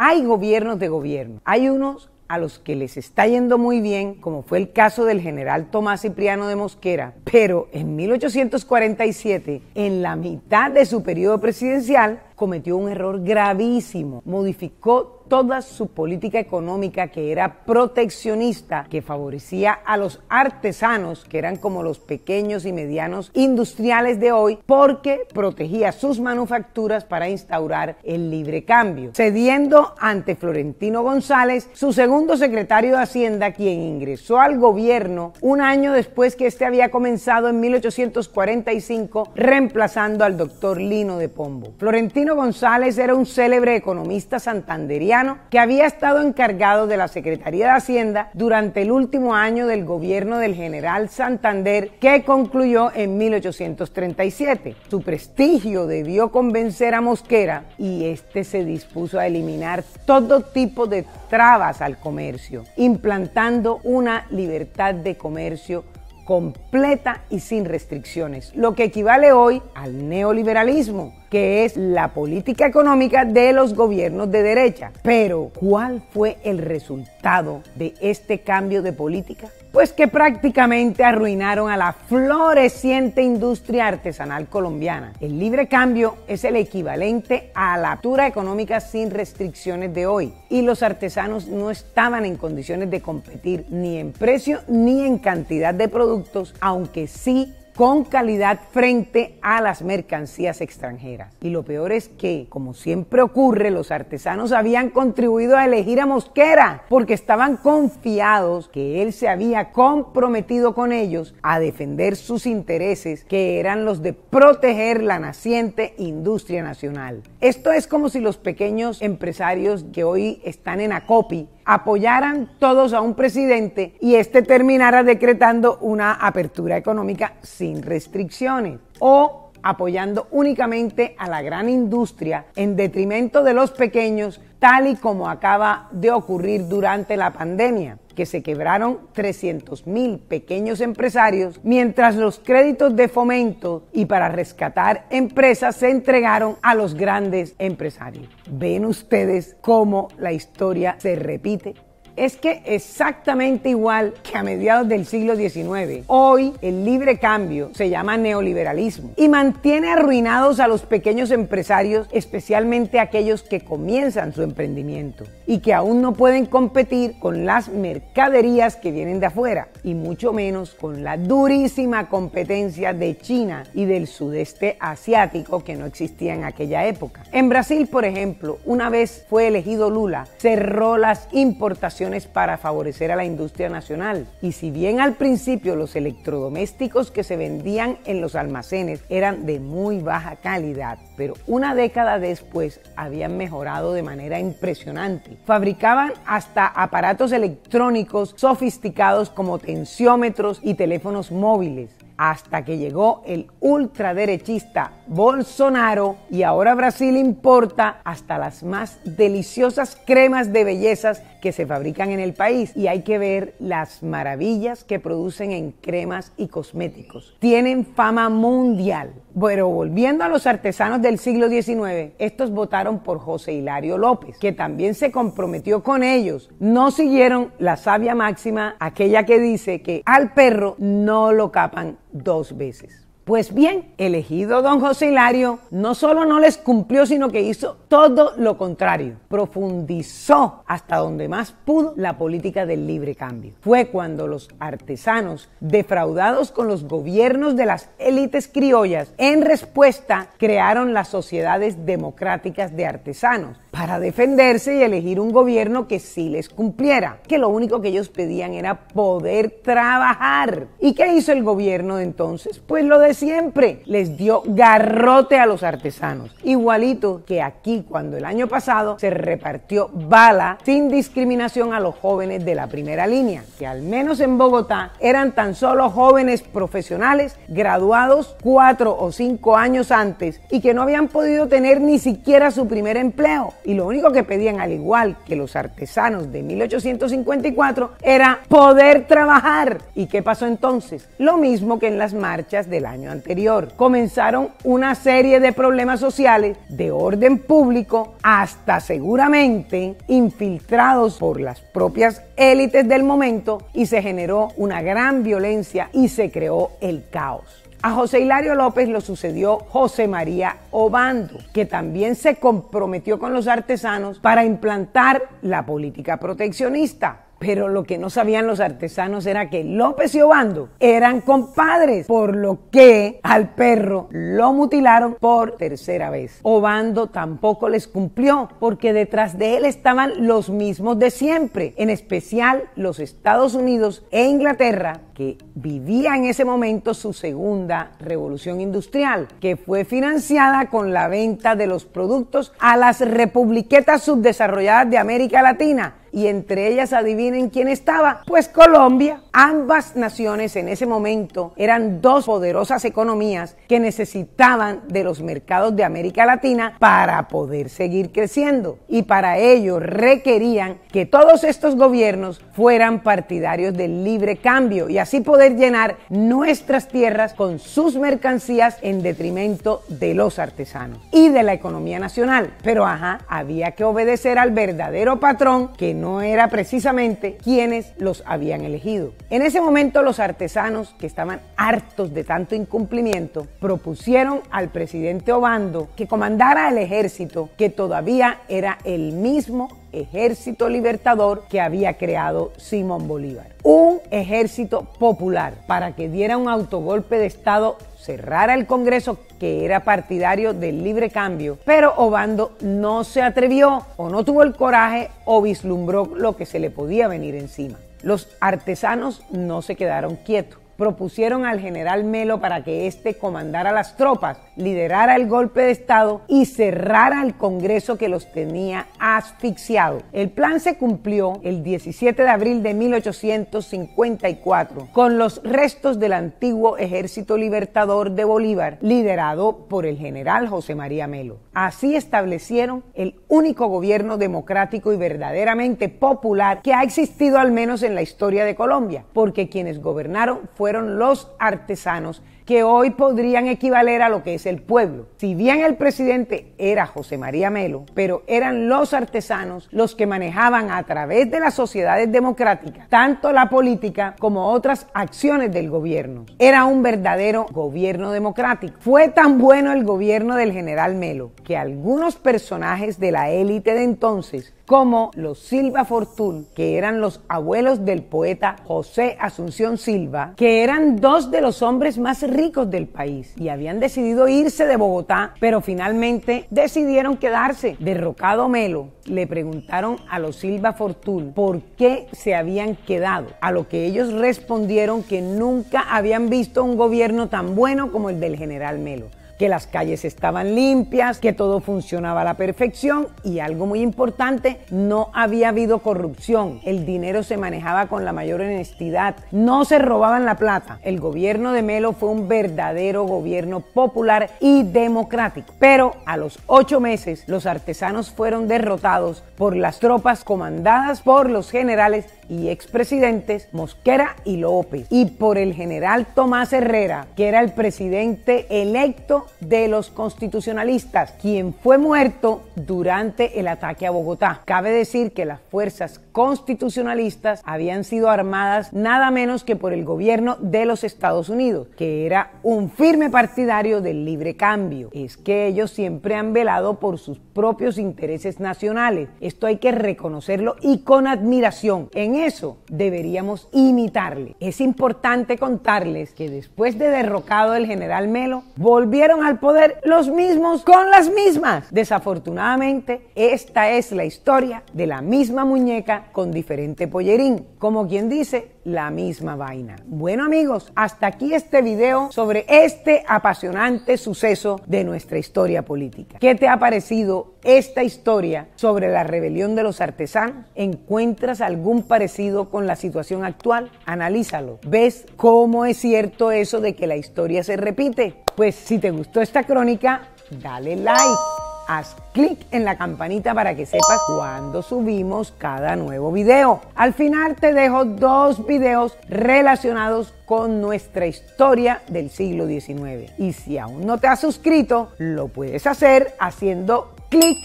Hay gobiernos de gobierno. Hay unos a los que les está yendo muy bien, como fue el caso del general Tomás Cipriano de Mosquera, pero en 1847, en la mitad de su periodo presidencial, cometió un error gravísimo, modificó toda su política económica que era proteccionista, que favorecía a los artesanos, que eran como los pequeños y medianos industriales de hoy, porque protegía sus manufacturas para instaurar el libre cambio, cediendo ante Florentino González, su segundo secretario de Hacienda, quien ingresó al gobierno un año después que este había comenzado en 1845, reemplazando al doctor Lino de Pombo. Florentino González era un célebre economista santanderiano que había estado encargado de la Secretaría de Hacienda durante el último año del gobierno del general Santander que concluyó en 1837. Su prestigio debió convencer a Mosquera y este se dispuso a eliminar todo tipo de trabas al comercio, implantando una libertad de comercio completa y sin restricciones, lo que equivale hoy al neoliberalismo, que es la política económica de los gobiernos de derecha. Pero, ¿cuál fue el resultado de este cambio de política? pues que prácticamente arruinaron a la floreciente industria artesanal colombiana. El libre cambio es el equivalente a la altura económica sin restricciones de hoy y los artesanos no estaban en condiciones de competir ni en precio ni en cantidad de productos, aunque sí con calidad frente a las mercancías extranjeras. Y lo peor es que, como siempre ocurre, los artesanos habían contribuido a elegir a Mosquera porque estaban confiados que él se había comprometido con ellos a defender sus intereses, que eran los de proteger la naciente industria nacional. Esto es como si los pequeños empresarios que hoy están en Acopi apoyaran todos a un presidente y este terminara decretando una apertura económica sin restricciones o apoyando únicamente a la gran industria en detrimento de los pequeños, tal y como acaba de ocurrir durante la pandemia que se quebraron 300 mil pequeños empresarios, mientras los créditos de fomento y para rescatar empresas se entregaron a los grandes empresarios. Ven ustedes cómo la historia se repite es que exactamente igual que a mediados del siglo XIX, hoy el libre cambio se llama neoliberalismo y mantiene arruinados a los pequeños empresarios, especialmente aquellos que comienzan su emprendimiento y que aún no pueden competir con las mercaderías que vienen de afuera y mucho menos con la durísima competencia de China y del sudeste asiático que no existía en aquella época. En Brasil, por ejemplo, una vez fue elegido Lula, cerró las importaciones para favorecer a la industria nacional. Y si bien al principio los electrodomésticos que se vendían en los almacenes eran de muy baja calidad, pero una década después habían mejorado de manera impresionante. Fabricaban hasta aparatos electrónicos sofisticados como tensiómetros y teléfonos móviles hasta que llegó el ultraderechista Bolsonaro y ahora Brasil importa hasta las más deliciosas cremas de bellezas que se fabrican en el país y hay que ver las maravillas que producen en cremas y cosméticos. Tienen fama mundial. Pero volviendo a los artesanos del siglo XIX, estos votaron por José Hilario López, que también se comprometió con ellos. No siguieron la sabia máxima, aquella que dice que al perro no lo capan dos veces. Pues bien, elegido don José Hilario no solo no les cumplió, sino que hizo todo lo contrario. Profundizó hasta donde más pudo la política del libre cambio. Fue cuando los artesanos, defraudados con los gobiernos de las élites criollas, en respuesta crearon las sociedades democráticas de artesanos para defenderse y elegir un gobierno que sí les cumpliera, que lo único que ellos pedían era poder trabajar. ¿Y qué hizo el gobierno entonces? Pues lo de siempre, les dio garrote a los artesanos, igualito que aquí cuando el año pasado se repartió bala sin discriminación a los jóvenes de la primera línea, que al menos en Bogotá eran tan solo jóvenes profesionales graduados cuatro o cinco años antes y que no habían podido tener ni siquiera su primer empleo y lo único que pedían, al igual que los artesanos de 1854, era poder trabajar. ¿Y qué pasó entonces? Lo mismo que en las marchas del año anterior. Comenzaron una serie de problemas sociales de orden público, hasta seguramente infiltrados por las propias élites del momento, y se generó una gran violencia y se creó el caos. A José Hilario López lo sucedió José María Obando, que también se comprometió con los artesanos para implantar la política proteccionista. Pero lo que no sabían los artesanos era que López y Obando eran compadres, por lo que al perro lo mutilaron por tercera vez. Obando tampoco les cumplió, porque detrás de él estaban los mismos de siempre, en especial los Estados Unidos e Inglaterra, que vivía en ese momento su segunda revolución industrial, que fue financiada con la venta de los productos a las republiquetas subdesarrolladas de América Latina y entre ellas adivinen quién estaba, pues Colombia. Ambas naciones en ese momento eran dos poderosas economías que necesitaban de los mercados de América Latina para poder seguir creciendo y para ello requerían que todos estos gobiernos fueran partidarios del libre cambio y así poder llenar nuestras tierras con sus mercancías en detrimento de los artesanos y de la economía nacional. Pero ajá, había que obedecer al verdadero patrón que no era precisamente quienes los habían elegido. En ese momento los artesanos, que estaban hartos de tanto incumplimiento, propusieron al presidente Obando que comandara el ejército, que todavía era el mismo ejército libertador que había creado Simón Bolívar. Un ejército popular para que diera un autogolpe de Estado cerrara el Congreso que era partidario del libre cambio, pero Obando no se atrevió o no tuvo el coraje o vislumbró lo que se le podía venir encima. Los artesanos no se quedaron quietos propusieron al general Melo para que éste comandara las tropas, liderara el golpe de Estado y cerrara el Congreso que los tenía asfixiado. El plan se cumplió el 17 de abril de 1854 con los restos del antiguo Ejército Libertador de Bolívar, liderado por el general José María Melo. Así establecieron el único gobierno democrático y verdaderamente popular que ha existido al menos en la historia de Colombia, porque quienes gobernaron fueron fueron los artesanos, que hoy podrían equivaler a lo que es el pueblo. Si bien el presidente era José María Melo, pero eran los artesanos los que manejaban a través de las sociedades democráticas tanto la política como otras acciones del gobierno. Era un verdadero gobierno democrático. Fue tan bueno el gobierno del general Melo que algunos personajes de la élite de entonces como los Silva Fortún, que eran los abuelos del poeta José Asunción Silva, que eran dos de los hombres más ricos del país y habían decidido irse de Bogotá, pero finalmente decidieron quedarse. Derrocado Melo, le preguntaron a los Silva Fortún por qué se habían quedado, a lo que ellos respondieron que nunca habían visto un gobierno tan bueno como el del general Melo que las calles estaban limpias, que todo funcionaba a la perfección y algo muy importante, no había habido corrupción, el dinero se manejaba con la mayor honestidad, no se robaban la plata. El gobierno de Melo fue un verdadero gobierno popular y democrático. Pero a los ocho meses los artesanos fueron derrotados por las tropas comandadas por los generales y expresidentes Mosquera y López y por el general Tomás Herrera, que era el presidente electo de los constitucionalistas, quien fue muerto durante el ataque a Bogotá. Cabe decir que las fuerzas constitucionalistas habían sido armadas nada menos que por el gobierno de los Estados Unidos, que era un firme partidario del libre cambio. Es que ellos siempre han velado por sus propios intereses nacionales. Esto hay que reconocerlo y con admiración. En eso deberíamos imitarle. Es importante contarles que después de derrocado el general Melo, volvieron al poder los mismos con las mismas. Desafortunadamente, esta es la historia de la misma muñeca con diferente pollerín. Como quien dice, la misma vaina. Bueno amigos, hasta aquí este video sobre este apasionante suceso de nuestra historia política. ¿Qué te ha parecido esta historia sobre la rebelión de los artesanos? ¿Encuentras algún parecido con la situación actual? Analízalo. ¿Ves cómo es cierto eso de que la historia se repite? Pues si te gustó esta crónica, dale like haz clic en la campanita para que sepas cuando subimos cada nuevo video. Al final te dejo dos videos relacionados con nuestra historia del siglo XIX. Y si aún no te has suscrito, lo puedes hacer haciendo clic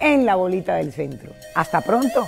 en la bolita del centro. Hasta pronto.